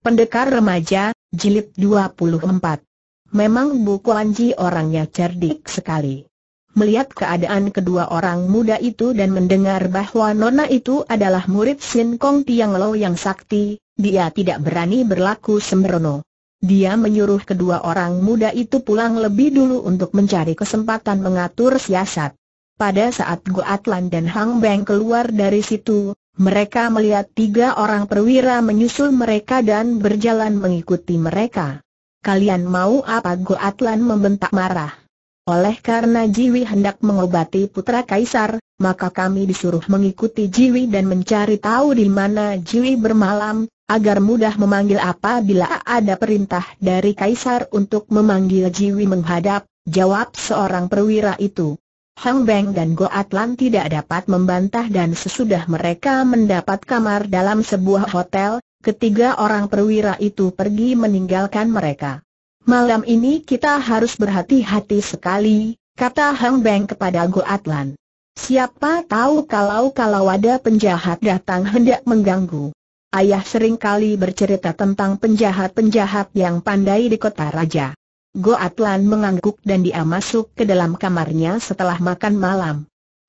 Pendekar Remaja, Jilid 24 Memang Buku Anji orangnya cerdik sekali. Melihat keadaan kedua orang muda itu dan mendengar bahwa Nona itu adalah murid Sin Kong Tiang Lo yang sakti, dia tidak berani berlaku sembrono. Dia menyuruh kedua orang muda itu pulang lebih dulu untuk mencari kesempatan mengatur siasat. Pada saat Goatlan dan Hang Beng keluar dari situ, mereka melihat tiga orang perwira menyusul mereka dan berjalan mengikuti mereka. Kalian mau apa Go Atlan membentak marah. Oleh karena Jiwi hendak mengobati putra Kaisar, maka kami disuruh mengikuti Jiwi dan mencari tahu di mana Jiwi bermalam, agar mudah memanggil apa bila ada perintah dari Kaisar untuk memanggil Jiwi menghadap, jawab seorang perwira itu. Hang Beng dan Go Atlan tidak dapat membantah dan sesudah mereka mendapat kamar dalam sebuah hotel, ketiga orang perwira itu pergi meninggalkan mereka. Malam ini kita harus berhati-hati sekali, kata Hang Beng kepada Go Atlan. Siapa tahu kalau-kalau ada penjahat datang hendak mengganggu. Ayah sering kali bercerita tentang penjahat-penjahat yang pandai di kota raja. Atlan mengangguk dan dia masuk ke dalam kamarnya setelah makan malam.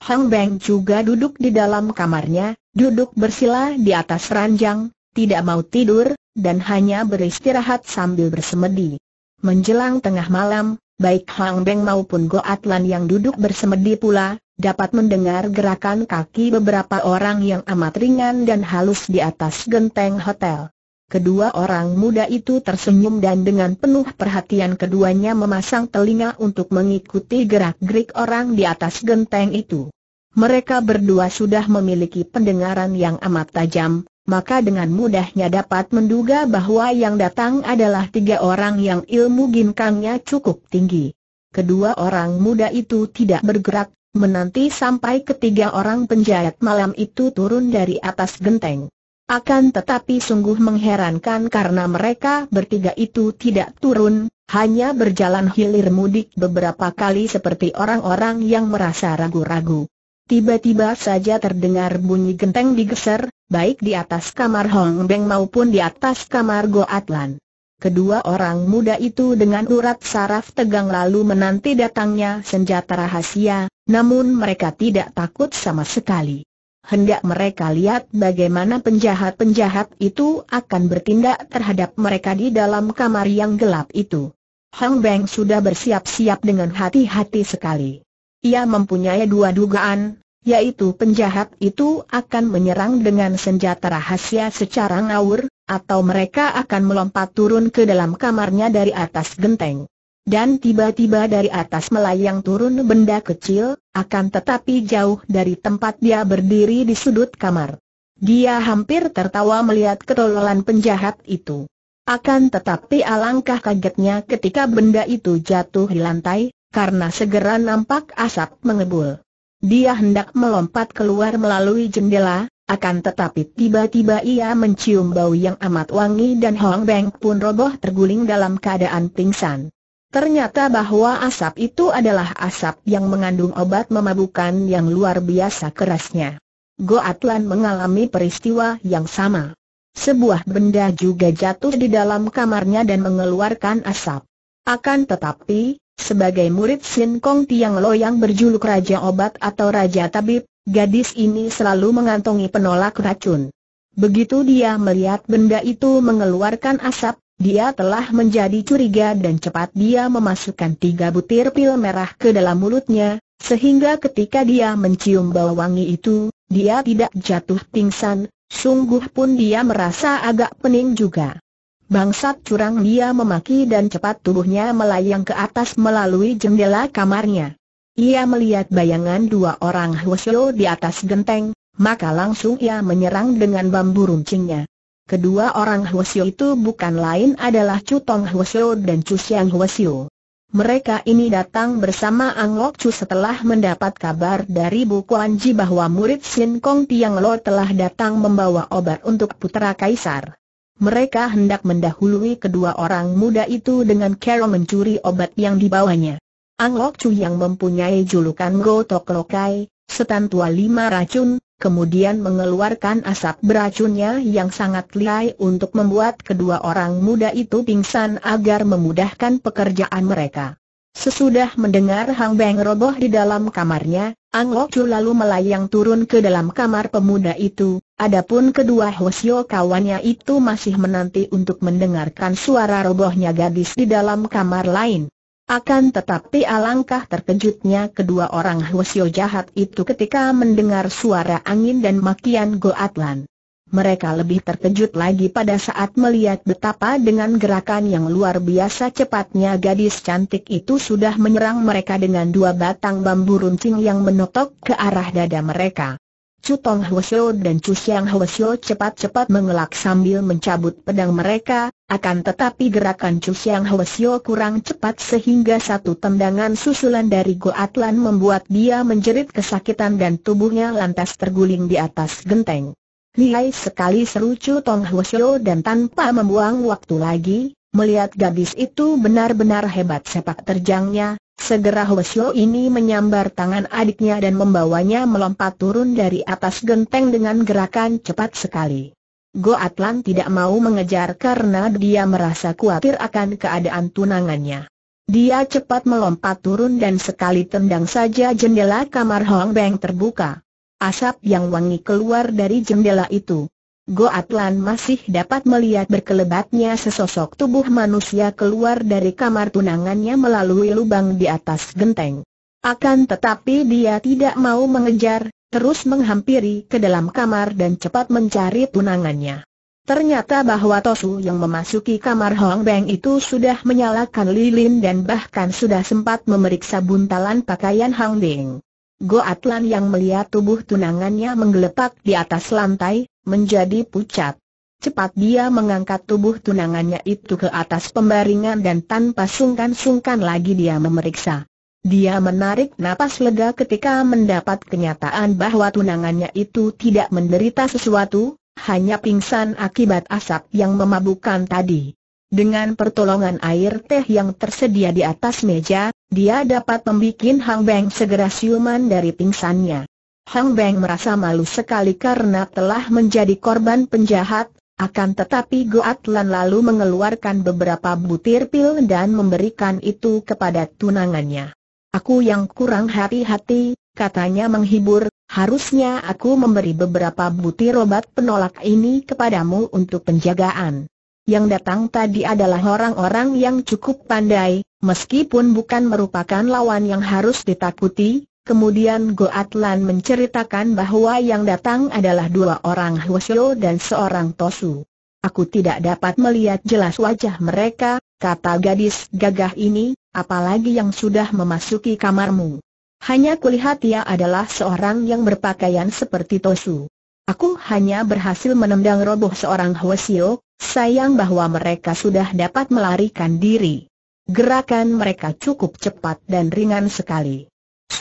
Hang Beng juga duduk di dalam kamarnya, duduk bersila di atas ranjang, tidak mau tidur, dan hanya beristirahat sambil bersemedi. Menjelang tengah malam, baik Hang Beng maupun Atlan yang duduk bersemedi pula, dapat mendengar gerakan kaki beberapa orang yang amat ringan dan halus di atas genteng hotel. Kedua orang muda itu tersenyum dan dengan penuh perhatian keduanya memasang telinga untuk mengikuti gerak-gerik orang di atas genteng itu. Mereka berdua sudah memiliki pendengaran yang amat tajam, maka dengan mudahnya dapat menduga bahwa yang datang adalah tiga orang yang ilmu ginkangnya cukup tinggi. Kedua orang muda itu tidak bergerak, menanti sampai ketiga orang penjahat malam itu turun dari atas genteng. Akan tetapi sungguh mengherankan karena mereka bertiga itu tidak turun, hanya berjalan hilir mudik beberapa kali seperti orang-orang yang merasa ragu-ragu. Tiba-tiba saja terdengar bunyi genteng digeser, baik di atas kamar Hong Beng maupun di atas kamar Go Atlan. Kedua orang muda itu dengan urat saraf tegang lalu menanti datangnya senjata rahasia, namun mereka tidak takut sama sekali hendak mereka lihat bagaimana penjahat-penjahat itu akan bertindak terhadap mereka di dalam kamar yang gelap itu. Hang Beng sudah bersiap-siap dengan hati-hati sekali. Ia mempunyai dua dugaan, yaitu penjahat itu akan menyerang dengan senjata rahasia secara ngawur, atau mereka akan melompat turun ke dalam kamarnya dari atas genteng dan tiba-tiba dari atas melayang turun benda kecil, akan tetapi jauh dari tempat dia berdiri di sudut kamar. Dia hampir tertawa melihat ketololan penjahat itu. Akan tetapi alangkah kagetnya ketika benda itu jatuh di lantai, karena segera nampak asap mengebul. Dia hendak melompat keluar melalui jendela, akan tetapi tiba-tiba ia mencium bau yang amat wangi dan Hong Beng pun roboh terguling dalam keadaan pingsan. Ternyata bahwa asap itu adalah asap yang mengandung obat memabukan yang luar biasa kerasnya. Goatlan mengalami peristiwa yang sama. Sebuah benda juga jatuh di dalam kamarnya dan mengeluarkan asap. Akan tetapi, sebagai murid Sin Kong Tiang Lo yang berjuluk Raja Obat atau Raja Tabib, gadis ini selalu mengantongi penolak racun. Begitu dia melihat benda itu mengeluarkan asap, dia telah menjadi curiga dan cepat dia memasukkan tiga butir pil merah ke dalam mulutnya, sehingga ketika dia mencium bau wangi itu, dia tidak jatuh pingsan, sungguh pun dia merasa agak pening juga. Bangsat curang dia memaki dan cepat tubuhnya melayang ke atas melalui jendela kamarnya. Ia melihat bayangan dua orang Hwasyo di atas genteng, maka langsung ia menyerang dengan bambu runcingnya. Kedua orang Huosio itu bukan lain adalah Chu Tong Huosio dan Chu Xiang Huosio. Mereka ini datang bersama Ang Chu setelah mendapat kabar dari Bu Kuan bahwa murid Sin Kong Tiang Lo telah datang membawa obat untuk putera kaisar. Mereka hendak mendahului kedua orang muda itu dengan kero mencuri obat yang dibawanya. Ang Chu yang mempunyai julukan Go Tok Lokai, setan tua lima racun, kemudian mengeluarkan asap beracunnya yang sangat liai untuk membuat kedua orang muda itu pingsan agar memudahkan pekerjaan mereka. Sesudah mendengar Hang Beng roboh di dalam kamarnya, Ang Lok Chu lalu melayang turun ke dalam kamar pemuda itu, adapun kedua Hosio kawannya itu masih menanti untuk mendengarkan suara robohnya gadis di dalam kamar lain. Akan tetapi alangkah terkejutnya kedua orang Hwasyo jahat itu ketika mendengar suara angin dan makian Goatlan. Mereka lebih terkejut lagi pada saat melihat betapa dengan gerakan yang luar biasa cepatnya gadis cantik itu sudah menyerang mereka dengan dua batang bambu runcing yang menotok ke arah dada mereka. Chu Tong Hwasyo dan Chu Xiang Hwasyo cepat-cepat mengelak sambil mencabut pedang mereka, akan tetapi gerakan Chu Xiang Hwasyo kurang cepat sehingga satu tendangan susulan dari Go Atlan membuat dia menjerit kesakitan dan tubuhnya lantas terguling di atas genteng. Lihai sekali seru Chu Tong Hwasyo dan tanpa membuang waktu lagi, melihat gadis itu benar-benar hebat sepak terjangnya, Segera Hwasyo ini menyambar tangan adiknya dan membawanya melompat turun dari atas genteng dengan gerakan cepat sekali. Go Atlan tidak mau mengejar karena dia merasa khawatir akan keadaan tunangannya. Dia cepat melompat turun dan sekali tendang saja jendela kamar Hong Beng terbuka. Asap yang wangi keluar dari jendela itu. Goatlan masih dapat melihat berkelebatnya sesosok tubuh manusia keluar dari kamar tunangannya melalui lubang di atas genteng. Akan tetapi dia tidak mau mengejar, terus menghampiri ke dalam kamar dan cepat mencari tunangannya. Ternyata bahwa Tosu yang memasuki kamar Hong Beng itu sudah menyalakan lilin dan bahkan sudah sempat memeriksa buntalan pakaian Hong Beng. Goatlan yang melihat tubuh tunangannya menggeletak di atas lantai, menjadi pucat. Cepat dia mengangkat tubuh tunangannya itu ke atas pembaringan dan tanpa sungkan-sungkan lagi dia memeriksa. Dia menarik napas lega ketika mendapat kenyataan bahwa tunangannya itu tidak menderita sesuatu, hanya pingsan akibat asap yang memabukkan tadi. Dengan pertolongan air teh yang tersedia di atas meja, dia dapat membuat Hang Beng segera siuman dari pingsannya. Hang Beng merasa malu sekali karena telah menjadi korban penjahat, akan tetapi Goat Lan lalu mengeluarkan beberapa butir pil dan memberikan itu kepada tunangannya. Aku yang kurang hati-hati, katanya menghibur, harusnya aku memberi beberapa butir obat penolak ini kepadamu untuk penjagaan. Yang datang tadi adalah orang-orang yang cukup pandai, meskipun bukan merupakan lawan yang harus ditakuti, Kemudian Goatlan menceritakan bahwa yang datang adalah dua orang Huasyo dan seorang Tosu. Aku tidak dapat melihat jelas wajah mereka, kata gadis gagah ini, apalagi yang sudah memasuki kamarmu. Hanya kulihat ia adalah seorang yang berpakaian seperti Tosu. Aku hanya berhasil menendang roboh seorang Huasyo, sayang bahwa mereka sudah dapat melarikan diri. Gerakan mereka cukup cepat dan ringan sekali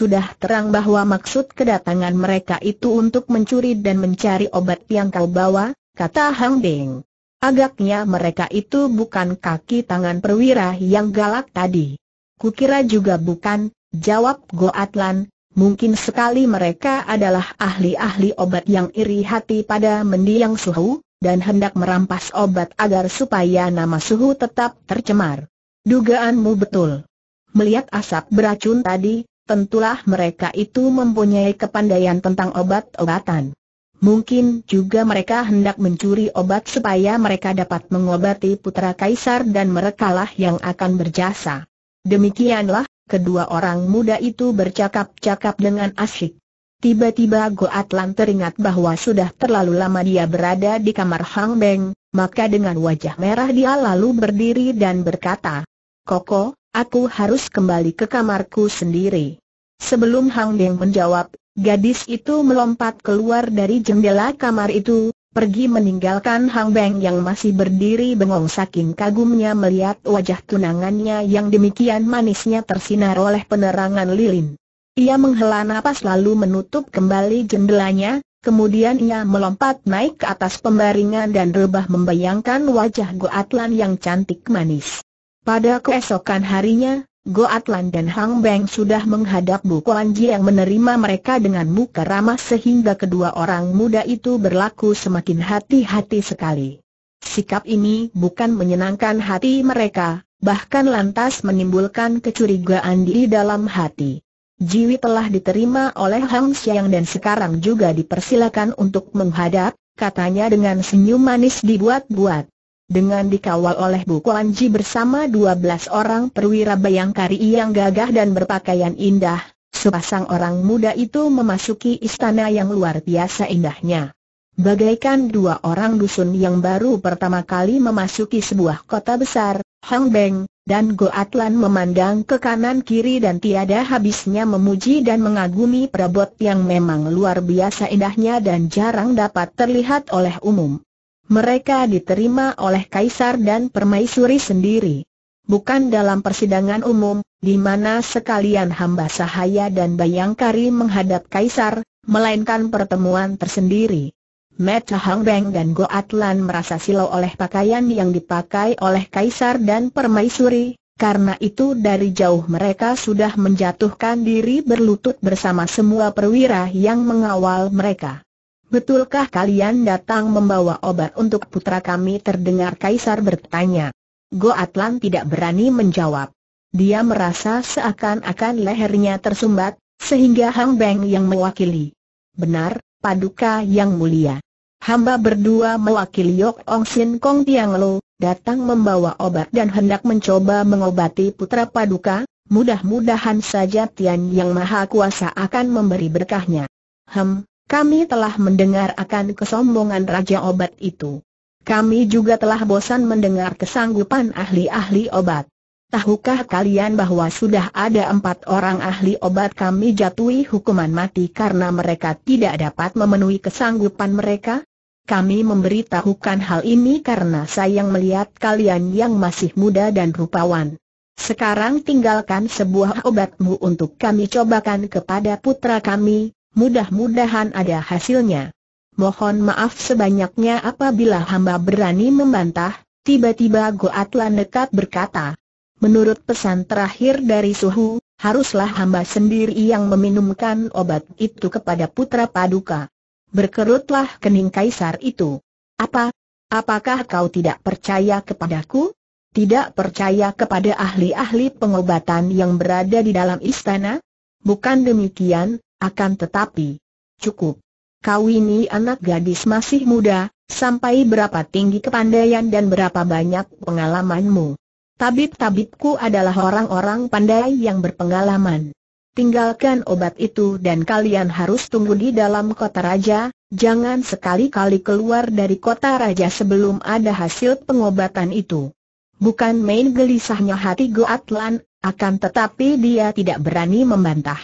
sudah terang bahwa maksud kedatangan mereka itu untuk mencuri dan mencari obat yang kau bawa, kata Hang Beng. Agaknya mereka itu bukan kaki tangan perwira yang galak tadi. Kukira juga bukan, jawab Go Atlan, mungkin sekali mereka adalah ahli-ahli obat yang iri hati pada mendiang suhu, dan hendak merampas obat agar supaya nama suhu tetap tercemar. Dugaanmu betul. Melihat asap beracun tadi, tentulah mereka itu mempunyai kepandaian tentang obat-obatan. Mungkin juga mereka hendak mencuri obat supaya mereka dapat mengobati putra kaisar dan merekalah yang akan berjasa. Demikianlah, kedua orang muda itu bercakap-cakap dengan asyik. Tiba-tiba Goatlan teringat bahwa sudah terlalu lama dia berada di kamar Hang Beng, maka dengan wajah merah dia lalu berdiri dan berkata, Koko, Aku harus kembali ke kamarku sendiri. Sebelum Hang Deng menjawab, gadis itu melompat keluar dari jendela kamar itu, pergi meninggalkan Hang Beng yang masih berdiri bengong saking kagumnya melihat wajah tunangannya yang demikian manisnya tersinar oleh penerangan lilin. Ia menghela napas lalu menutup kembali jendelanya, kemudian ia melompat naik ke atas pembaringan dan rebah membayangkan wajah Goatlan yang cantik manis. Pada keesokan harinya, Goatlan dan Hang Beng sudah menghadap Bu Kuan Ji yang menerima mereka dengan muka ramah sehingga kedua orang muda itu berlaku semakin hati-hati sekali. Sikap ini bukan menyenangkan hati mereka, bahkan lantas menimbulkan kecurigaan di dalam hati. Jiwi telah diterima oleh Hang Xiang dan sekarang juga dipersilakan untuk menghadap, katanya dengan senyum manis dibuat-buat dengan dikawal oleh Bu Kuan Ji bersama 12 orang perwira bayangkari yang gagah dan berpakaian indah, sepasang orang muda itu memasuki istana yang luar biasa indahnya. Bagaikan dua orang dusun yang baru pertama kali memasuki sebuah kota besar, Hong Beng dan Go Atlan memandang ke kanan kiri dan tiada habisnya memuji dan mengagumi perabot yang memang luar biasa indahnya dan jarang dapat terlihat oleh umum. Mereka diterima oleh kaisar dan permaisuri sendiri. Bukan dalam persidangan umum, di mana sekalian hamba sahaya dan bayangkari menghadap kaisar, melainkan pertemuan tersendiri. Meta Beng dan Go Atlan merasa silau oleh pakaian yang dipakai oleh kaisar dan permaisuri, karena itu dari jauh mereka sudah menjatuhkan diri berlutut bersama semua perwira yang mengawal mereka. Betulkah kalian datang membawa obat untuk putra kami terdengar Kaisar bertanya. Go Atlan tidak berani menjawab. Dia merasa seakan-akan lehernya tersumbat, sehingga Hang Beng yang mewakili. Benar, Paduka yang mulia. Hamba berdua mewakili Yok Ong Sin Kong Tiang Lo, datang membawa obat dan hendak mencoba mengobati putra Paduka, mudah-mudahan saja Tian Yang Maha Kuasa akan memberi berkahnya. Hem, kami telah mendengar akan kesombongan Raja Obat itu. Kami juga telah bosan mendengar kesanggupan ahli-ahli obat. Tahukah kalian bahwa sudah ada empat orang ahli obat kami jatuhi hukuman mati karena mereka tidak dapat memenuhi kesanggupan mereka? Kami memberitahukan hal ini karena sayang melihat kalian yang masih muda dan rupawan. Sekarang tinggalkan sebuah obatmu untuk kami cobakan kepada putra kami, mudah-mudahan ada hasilnya. Mohon maaf sebanyaknya apabila hamba berani membantah, tiba-tiba Goatlan dekat berkata. Menurut pesan terakhir dari Suhu, haruslah hamba sendiri yang meminumkan obat itu kepada putra Paduka. Berkerutlah kening kaisar itu. Apa? Apakah kau tidak percaya kepadaku? Tidak percaya kepada ahli-ahli pengobatan yang berada di dalam istana? Bukan demikian, akan tetapi, cukup. Kau ini anak gadis masih muda, sampai berapa tinggi kepandaian dan berapa banyak pengalamanmu. Tabib-tabibku adalah orang-orang pandai yang berpengalaman. Tinggalkan obat itu dan kalian harus tunggu di dalam kota raja, jangan sekali-kali keluar dari kota raja sebelum ada hasil pengobatan itu. Bukan main gelisahnya hati Goatlan, akan tetapi dia tidak berani membantah.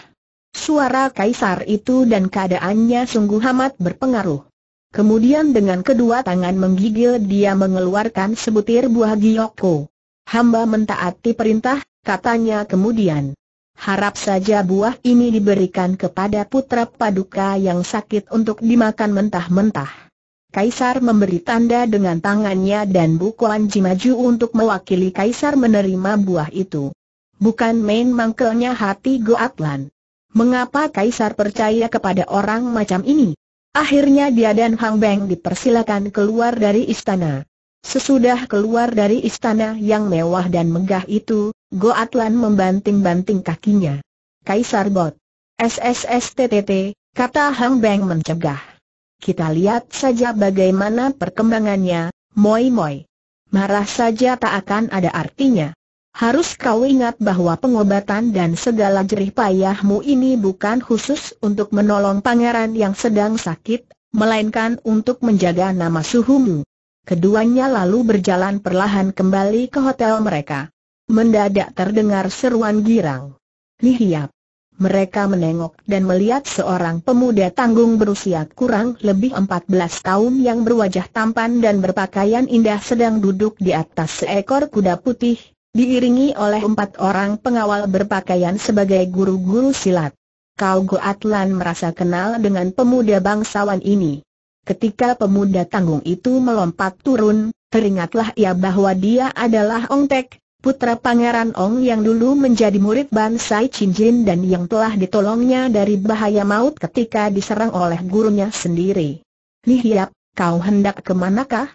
Suara kaisar itu dan keadaannya sungguh amat berpengaruh. Kemudian dengan kedua tangan menggigil dia mengeluarkan sebutir buah giyoko. Hamba mentaati perintah, katanya kemudian. Harap saja buah ini diberikan kepada putra paduka yang sakit untuk dimakan mentah-mentah. Kaisar memberi tanda dengan tangannya dan Bukuan Jimaju untuk mewakili Kaisar menerima buah itu. Bukan main mangkelnya hati Goatlan. Mengapa Kaisar percaya kepada orang macam ini? Akhirnya dia dan Hang Beng dipersilakan keluar dari istana. Sesudah keluar dari istana yang mewah dan megah itu, Goatlan membanting-banting kakinya. Kaisar Bot. SSSTTT, kata Hang Beng mencegah. Kita lihat saja bagaimana perkembangannya, moi moi. Marah saja tak akan ada artinya. Harus kau ingat bahwa pengobatan dan segala jerih payahmu ini bukan khusus untuk menolong pangeran yang sedang sakit, melainkan untuk menjaga nama suhumu. Keduanya lalu berjalan perlahan kembali ke hotel mereka. Mendadak terdengar seruan girang. Lihiap. Mereka menengok dan melihat seorang pemuda tanggung berusia kurang lebih 14 tahun yang berwajah tampan dan berpakaian indah sedang duduk di atas seekor kuda putih, diiringi oleh empat orang pengawal berpakaian sebagai guru-guru silat. Kau Goatlan merasa kenal dengan pemuda bangsawan ini. Ketika pemuda tanggung itu melompat turun, teringatlah ia bahwa dia adalah Ong Tek, putra Pangeran Ong yang dulu menjadi murid Bansai Jin dan yang telah ditolongnya dari bahaya maut ketika diserang oleh gurunya sendiri. Nihiap, kau hendak kemanakah?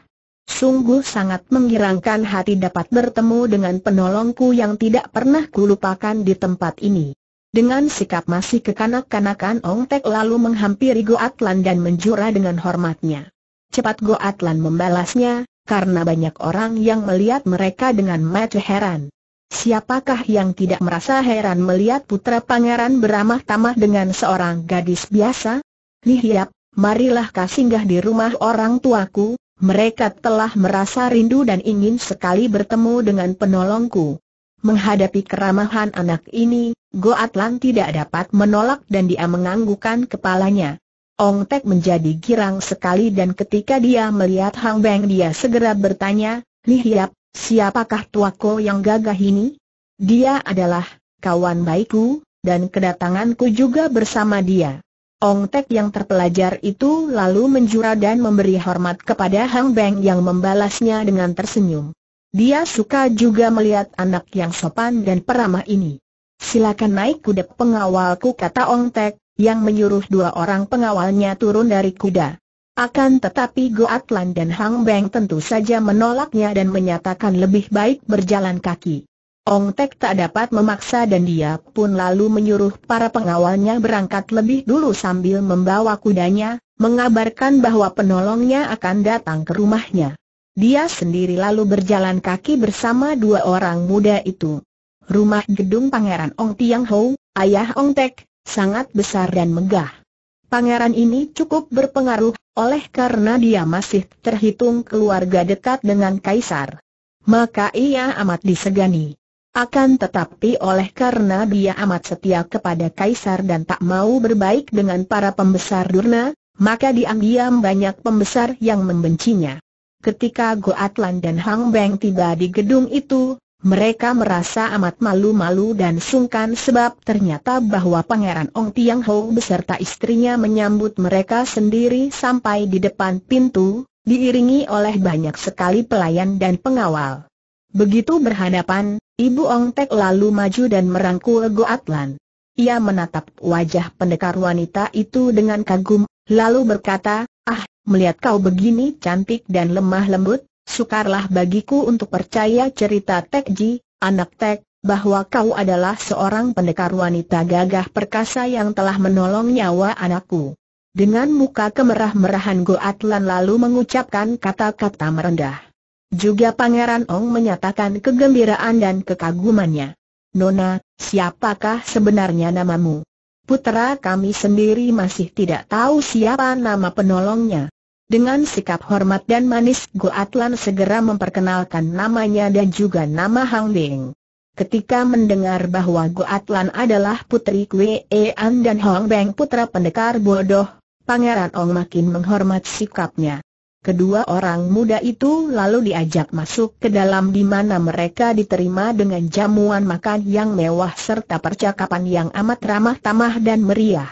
Sungguh sangat mengirangkan hati dapat bertemu dengan penolongku yang tidak pernah kulupakan di tempat ini. Dengan sikap masih kekanak-kanakan Ong Tek lalu menghampiri Go Atlan dan menjura dengan hormatnya. Cepat Go Atlan membalasnya, karena banyak orang yang melihat mereka dengan mata heran. Siapakah yang tidak merasa heran melihat putra pangeran beramah tamah dengan seorang gadis biasa? Lihiap, marilah kasinggah di rumah orang tuaku, mereka telah merasa rindu dan ingin sekali bertemu dengan penolongku. Menghadapi keramahan anak ini, Go Atlan tidak dapat menolak dan dia menganggukkan kepalanya. Ong Tek menjadi girang sekali dan ketika dia melihat Hang Beng dia segera bertanya, Hiap, siapakah tuaku yang gagah ini? Dia adalah kawan baikku, dan kedatanganku juga bersama dia. Ong Tek yang terpelajar itu lalu menjura dan memberi hormat kepada Hang Beng yang membalasnya dengan tersenyum. Dia suka juga melihat anak yang sopan dan peramah ini. Silakan naik kuda pengawalku kata Ong Tek, yang menyuruh dua orang pengawalnya turun dari kuda. Akan tetapi Goatlan dan Hang Beng tentu saja menolaknya dan menyatakan lebih baik berjalan kaki. Ong Tek tak dapat memaksa dan dia pun lalu menyuruh para pengawalnya berangkat lebih dulu sambil membawa kudanya, mengabarkan bahwa penolongnya akan datang ke rumahnya. Dia sendiri lalu berjalan kaki bersama dua orang muda itu. Rumah gedung Pangeran Ong Tiang Ho, ayah Ong Tek, sangat besar dan megah. Pangeran ini cukup berpengaruh, oleh karena dia masih terhitung keluarga dekat dengan Kaisar. Maka ia amat disegani. Akan tetapi oleh karena dia amat setia kepada Kaisar dan tak mau berbaik dengan para pembesar Durna, maka diam-diam banyak pembesar yang membencinya. Ketika Goatlan dan Hang Beng tiba di gedung itu, mereka merasa amat malu-malu dan sungkan sebab ternyata bahwa Pangeran Ong Tiang Ho beserta istrinya menyambut mereka sendiri sampai di depan pintu, diiringi oleh banyak sekali pelayan dan pengawal. Begitu berhadapan, Ibu Ong Tek lalu maju dan merangkul Goatlan. Ia menatap wajah pendekar wanita itu dengan kagum, lalu berkata, Ah, melihat kau begini cantik dan lemah lembut, sukarlah bagiku untuk percaya cerita Tek Ji, anak Tek, bahwa kau adalah seorang pendekar wanita gagah perkasa yang telah menolong nyawa anakku. Dengan muka kemerah-merahan Goatlan lalu mengucapkan kata-kata merendah. Juga Pangeran Ong menyatakan kegembiraan dan kekagumannya. Nona, siapakah sebenarnya namamu? Putra kami sendiri masih tidak tahu siapa nama penolongnya. Dengan sikap hormat dan manis Atlan segera memperkenalkan namanya dan juga nama Hang Beng. Ketika mendengar bahwa Atlan adalah putri An dan Hong Beng putra pendekar bodoh, Pangeran Ong makin menghormat sikapnya. Kedua orang muda itu lalu diajak masuk ke dalam di mana mereka diterima dengan jamuan makan yang mewah serta percakapan yang amat ramah tamah dan meriah.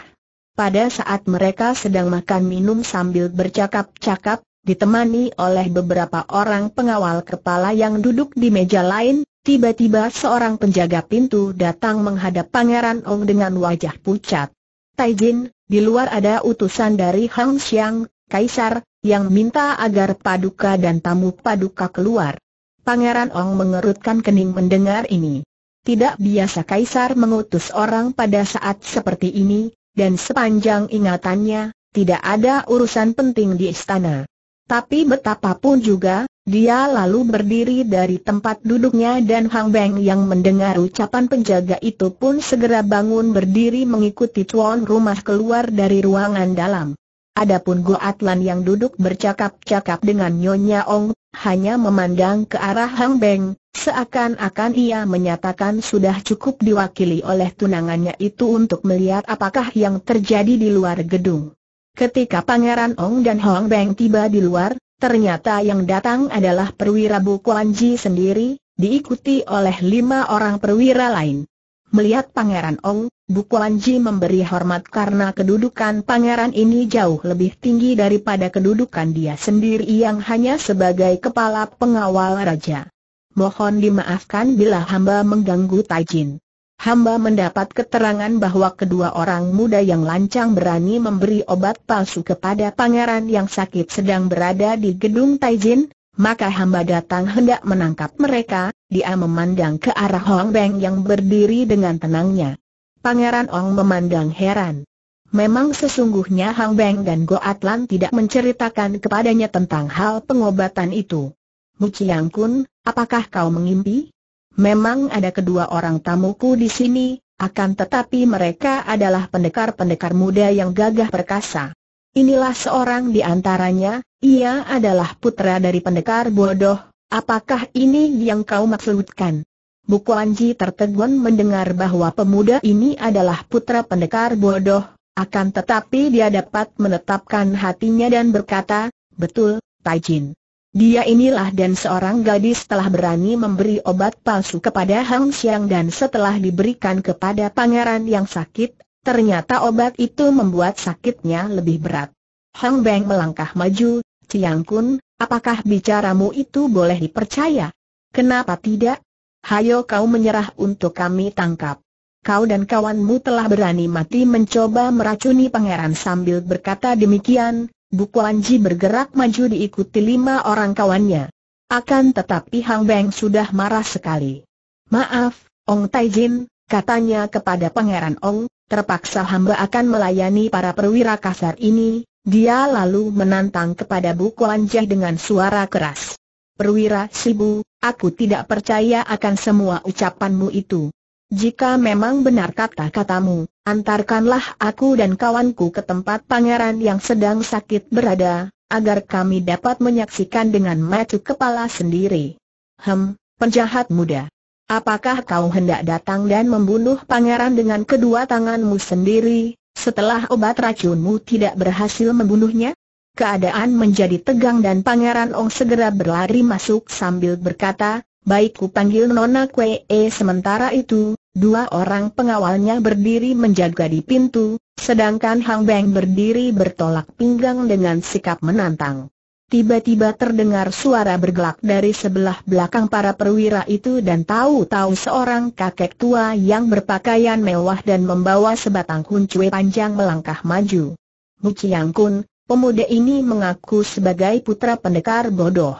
Pada saat mereka sedang makan minum sambil bercakap-cakap, ditemani oleh beberapa orang pengawal kepala yang duduk di meja lain, tiba-tiba seorang penjaga pintu datang menghadap Pangeran Ong dengan wajah pucat. Taijin, di luar ada utusan dari Hang Xiang, Kaisar, yang minta agar paduka dan tamu paduka keluar. Pangeran Ong mengerutkan kening mendengar ini. Tidak biasa kaisar mengutus orang pada saat seperti ini, dan sepanjang ingatannya, tidak ada urusan penting di istana. Tapi betapapun juga, dia lalu berdiri dari tempat duduknya dan Hang Beng yang mendengar ucapan penjaga itu pun segera bangun berdiri mengikuti tuan rumah keluar dari ruangan dalam. Adapun Go Atlan yang duduk bercakap-cakap dengan Nyonya Ong, hanya memandang ke arah Hang Beng, seakan-akan ia menyatakan sudah cukup diwakili oleh tunangannya itu untuk melihat apakah yang terjadi di luar gedung. Ketika Pangeran Ong dan Hang Beng tiba di luar, ternyata yang datang adalah perwira Bu Kuan Ji sendiri, diikuti oleh lima orang perwira lain. Melihat Pangeran Ong, Bukuanji memberi hormat karena kedudukan pangeran ini jauh lebih tinggi daripada kedudukan dia sendiri yang hanya sebagai kepala pengawal raja. Mohon dimaafkan bila hamba mengganggu Taijin. Hamba mendapat keterangan bahwa kedua orang muda yang lancang berani memberi obat palsu kepada pangeran yang sakit sedang berada di gedung Taijin, maka hamba datang hendak menangkap mereka, dia memandang ke arah Hong Beng yang berdiri dengan tenangnya. Pangeran Ong memandang heran. Memang sesungguhnya Hang Beng dan Go Atlan tidak menceritakan kepadanya tentang hal pengobatan itu. Chiang Kun, apakah kau mengimpi? Memang ada kedua orang tamuku di sini, akan tetapi mereka adalah pendekar-pendekar muda yang gagah perkasa. Inilah seorang di antaranya, ia adalah putra dari pendekar bodoh, apakah ini yang kau maksudkan? Bukuanji tertegun mendengar bahwa pemuda ini adalah putra pendekar bodoh, akan tetapi dia dapat menetapkan hatinya dan berkata, betul, Taijin. Dia inilah dan seorang gadis telah berani memberi obat palsu kepada Hang Xiang dan setelah diberikan kepada pangeran yang sakit, ternyata obat itu membuat sakitnya lebih berat. Hang Beng melangkah maju, Siang Kun, apakah bicaramu itu boleh dipercaya? Kenapa tidak? hayo kau menyerah untuk kami tangkap. Kau dan kawanmu telah berani mati mencoba meracuni pangeran sambil berkata demikian, Buku Anji bergerak maju diikuti lima orang kawannya. Akan tetapi Hang Beng sudah marah sekali. Maaf, Ong Taijin, katanya kepada pangeran Ong, terpaksa hamba akan melayani para perwira kasar ini, dia lalu menantang kepada Buku Anji dengan suara keras. Perwira Sibu, Aku tidak percaya akan semua ucapanmu itu. Jika memang benar kata-katamu, antarkanlah aku dan kawanku ke tempat pangeran yang sedang sakit berada, agar kami dapat menyaksikan dengan mata kepala sendiri. Hem, penjahat muda. Apakah kau hendak datang dan membunuh pangeran dengan kedua tanganmu sendiri, setelah obat racunmu tidak berhasil membunuhnya? Keadaan menjadi tegang dan Pangeran Ong segera berlari masuk sambil berkata, Baik ku panggil Nona Kwee eh, Sementara itu, dua orang pengawalnya berdiri menjaga di pintu, sedangkan Hang Beng berdiri bertolak pinggang dengan sikap menantang. Tiba-tiba terdengar suara bergelak dari sebelah belakang para perwira itu dan tahu-tahu seorang kakek tua yang berpakaian mewah dan membawa sebatang kuncue panjang melangkah maju. Mu Chiang Kun, Pemuda ini mengaku sebagai putra pendekar bodoh.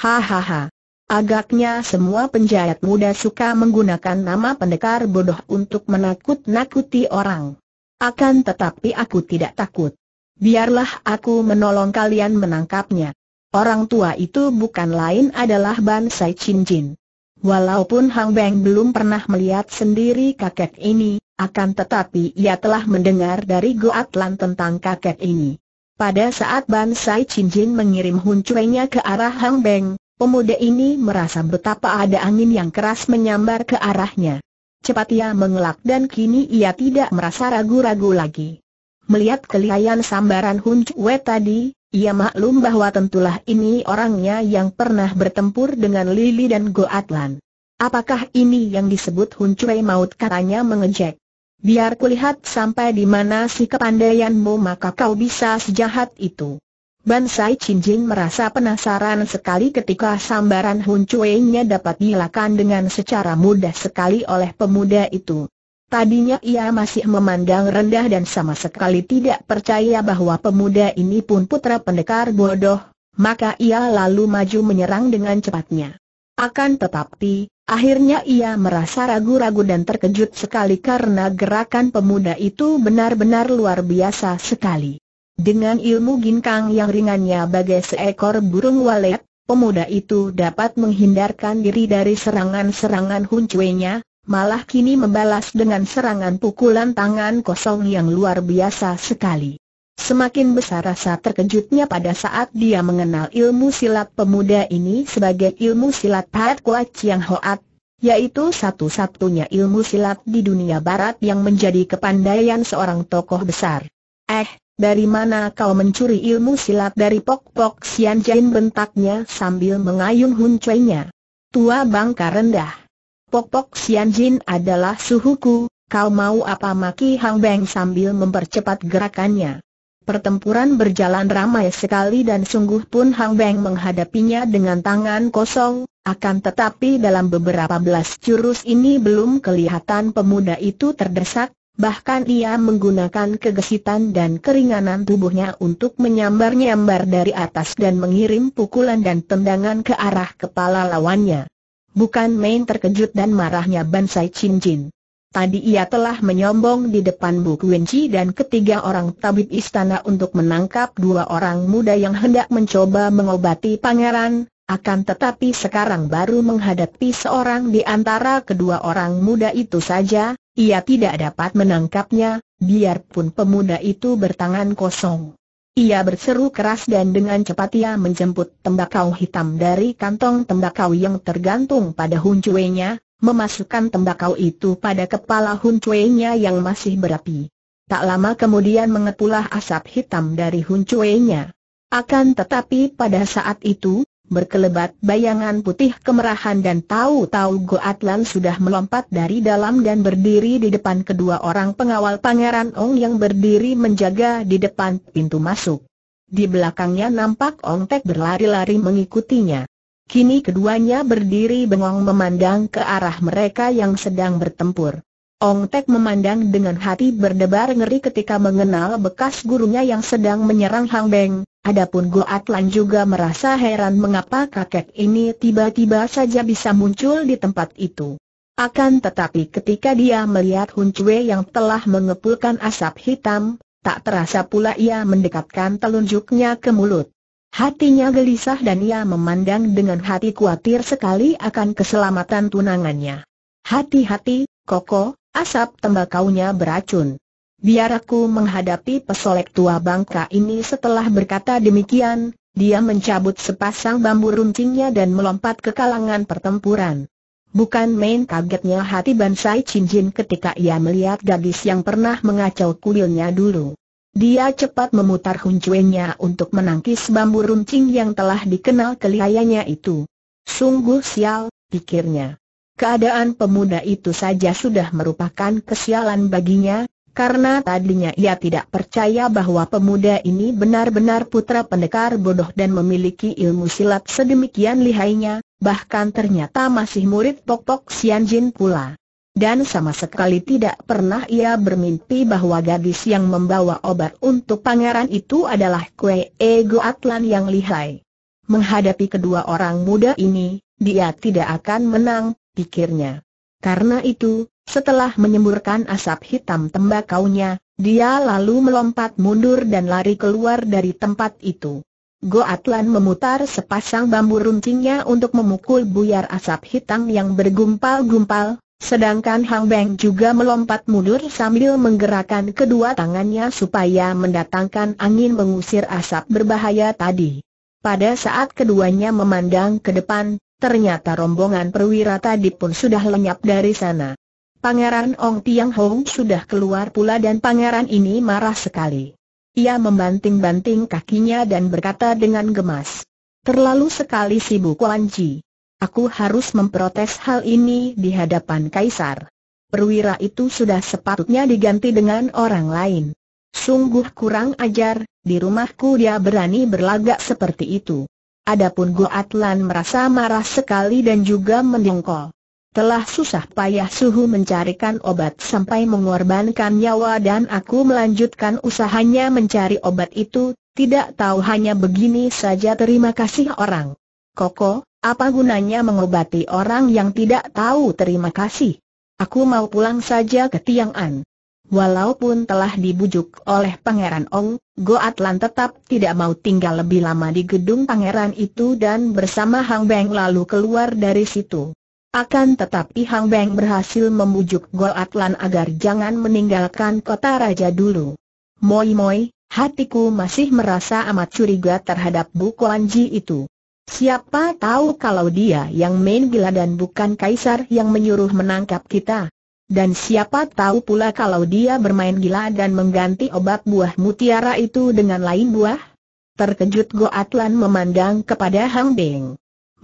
Hahaha. Agaknya semua penjahat muda suka menggunakan nama pendekar bodoh untuk menakut-nakuti orang. Akan tetapi aku tidak takut. Biarlah aku menolong kalian menangkapnya. Orang tua itu bukan lain adalah Bansai Chin Jin. Walaupun Hang Beng belum pernah melihat sendiri kakek ini, akan tetapi ia telah mendengar dari Goatlan tentang kakek ini. Pada saat Chin Jin mengirim huncuenya ke arah Hang Beng, pemuda ini merasa betapa ada angin yang keras menyambar ke arahnya. Cepat ia mengelak dan kini ia tidak merasa ragu-ragu lagi. Melihat kelihayan sambaran Huncue tadi, ia maklum bahwa tentulah ini orangnya yang pernah bertempur dengan Lili dan Goatlan. Apakah ini yang disebut Huncue maut katanya mengejek? biar kulihat sampai di mana si kepandaianmu maka kau bisa sejahat itu. Bansai Cinjin merasa penasaran sekali ketika sambaran Hun cui dapat dilakukan dengan secara mudah sekali oleh pemuda itu. Tadinya ia masih memandang rendah dan sama sekali tidak percaya bahwa pemuda ini pun putra pendekar bodoh, maka ia lalu maju menyerang dengan cepatnya. Akan tetapi, Akhirnya ia merasa ragu-ragu dan terkejut sekali karena gerakan pemuda itu benar-benar luar biasa sekali. Dengan ilmu ginkang yang ringannya bagai seekor burung walet, pemuda itu dapat menghindarkan diri dari serangan-serangan huncuenya, malah kini membalas dengan serangan pukulan tangan kosong yang luar biasa sekali. Semakin besar rasa terkejutnya pada saat dia mengenal ilmu silat pemuda ini sebagai ilmu silat Pat Kua Chiang Hoat, yaitu satu-satunya ilmu silat di dunia barat yang menjadi kepandaian seorang tokoh besar. Eh, dari mana kau mencuri ilmu silat dari Pok Pok Sian Jain bentaknya sambil mengayun huncuenya. Tua bangka rendah. Pok Pok Sian Jin adalah suhuku, kau mau apa maki Hang Beng sambil mempercepat gerakannya. Pertempuran berjalan ramai sekali dan sungguh pun Hang Beng menghadapinya dengan tangan kosong, akan tetapi dalam beberapa belas jurus ini belum kelihatan pemuda itu terdesak, bahkan ia menggunakan kegesitan dan keringanan tubuhnya untuk menyambar-nyambar dari atas dan mengirim pukulan dan tendangan ke arah kepala lawannya. Bukan main terkejut dan marahnya Bansai Chin Jin. Tadi ia telah menyombong di depan Bu Kuenci dan ketiga orang tabib istana untuk menangkap dua orang muda yang hendak mencoba mengobati pangeran, akan tetapi sekarang baru menghadapi seorang di antara kedua orang muda itu saja, ia tidak dapat menangkapnya, biarpun pemuda itu bertangan kosong. Ia berseru keras dan dengan cepat ia menjemput tembakau hitam dari kantong tembakau yang tergantung pada huncuenya, memasukkan tembakau itu pada kepala Hun Cuenya yang masih berapi. Tak lama kemudian mengepulah asap hitam dari Hun Cuenya. Akan tetapi pada saat itu, berkelebat bayangan putih kemerahan dan tahu-tahu Goatlan sudah melompat dari dalam dan berdiri di depan kedua orang pengawal Pangeran Ong yang berdiri menjaga di depan pintu masuk. Di belakangnya nampak Ong Tek berlari-lari mengikutinya. Kini keduanya berdiri bengong memandang ke arah mereka yang sedang bertempur. Ong Tek memandang dengan hati berdebar ngeri ketika mengenal bekas gurunya yang sedang menyerang Hang Beng, adapun Go Atlan juga merasa heran mengapa kakek ini tiba-tiba saja bisa muncul di tempat itu. Akan tetapi ketika dia melihat Hun Cui yang telah mengepulkan asap hitam, tak terasa pula ia mendekatkan telunjuknya ke mulut. Hatinya gelisah dan ia memandang dengan hati khawatir sekali akan keselamatan tunangannya. Hati-hati, Koko, asap tembakaunya beracun. Biar aku menghadapi pesolek tua bangka ini setelah berkata demikian, dia mencabut sepasang bambu runcingnya dan melompat ke kalangan pertempuran. Bukan main kagetnya hati Bansai Cincin ketika ia melihat gadis yang pernah mengacau kuilnya dulu. Dia cepat memutar huncuennya untuk menangkis bambu runcing yang telah dikenal kelihayanya itu. Sungguh sial, pikirnya. Keadaan pemuda itu saja sudah merupakan kesialan baginya, karena tadinya ia tidak percaya bahwa pemuda ini benar-benar putra pendekar bodoh dan memiliki ilmu silat sedemikian lihainya, bahkan ternyata masih murid Pok Pok Jin pula dan sama sekali tidak pernah ia bermimpi bahwa gadis yang membawa obat untuk pangeran itu adalah Kue Ego Atlan yang lihai. Menghadapi kedua orang muda ini, dia tidak akan menang, pikirnya. Karena itu, setelah menyemburkan asap hitam tembakaunya, dia lalu melompat mundur dan lari keluar dari tempat itu. Go Goatlan memutar sepasang bambu runcingnya untuk memukul buyar asap hitam yang bergumpal-gumpal, Sedangkan Hang Beng juga melompat mundur sambil menggerakkan kedua tangannya supaya mendatangkan angin mengusir asap berbahaya tadi. Pada saat keduanya memandang ke depan, ternyata rombongan perwira tadi pun sudah lenyap dari sana. Pangeran Ong Tiang Hong sudah keluar pula dan pangeran ini marah sekali. Ia membanting-banting kakinya dan berkata dengan gemas. Terlalu sekali sibuk Wan Ji. Aku harus memprotes hal ini di hadapan Kaisar. Perwira itu sudah sepatutnya diganti dengan orang lain. Sungguh kurang ajar, di rumahku dia berani berlagak seperti itu. Adapun Atlan merasa marah sekali dan juga mendengkol. Telah susah payah suhu mencarikan obat sampai mengorbankan nyawa dan aku melanjutkan usahanya mencari obat itu, tidak tahu hanya begini saja terima kasih orang. Koko, apa gunanya mengobati orang yang tidak tahu terima kasih? Aku mau pulang saja ke Tiang'an. Walaupun telah dibujuk oleh Pangeran Ong, Goatlan tetap tidak mau tinggal lebih lama di gedung pangeran itu dan bersama Hang Beng lalu keluar dari situ. Akan tetapi Hang Beng berhasil membujuk Goatlan agar jangan meninggalkan kota raja dulu. Moi moi, hatiku masih merasa amat curiga terhadap Bu Kuan Ji itu. Siapa tahu kalau dia yang main gila dan bukan kaisar yang menyuruh menangkap kita. Dan siapa tahu pula kalau dia bermain gila dan mengganti obat buah mutiara itu dengan lain buah? Terkejut Go Atlan memandang kepada Hang Beng.